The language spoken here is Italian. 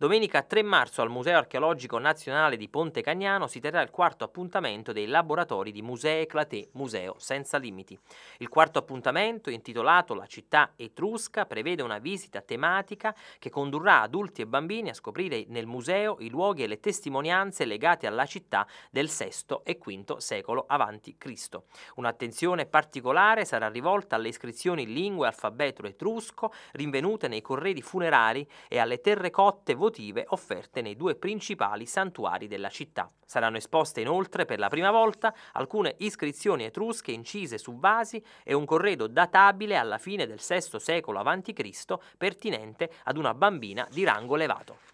Domenica 3 marzo al Museo Archeologico Nazionale di Ponte Cagnano si terrà il quarto appuntamento dei laboratori di Musee Claté, Museo Senza Limiti. Il quarto appuntamento, intitolato La città etrusca, prevede una visita tematica che condurrà adulti e bambini a scoprire nel museo i luoghi e le testimonianze legate alla città del VI e V secolo avanti Cristo. Un'attenzione particolare sarà rivolta alle iscrizioni in lingua e alfabeto etrusco rinvenute nei corredi funerari e alle terrecotte votive votive offerte nei due principali santuari della città. Saranno esposte inoltre per la prima volta alcune iscrizioni etrusche incise su vasi e un corredo databile alla fine del VI secolo a.C. pertinente ad una bambina di rango elevato.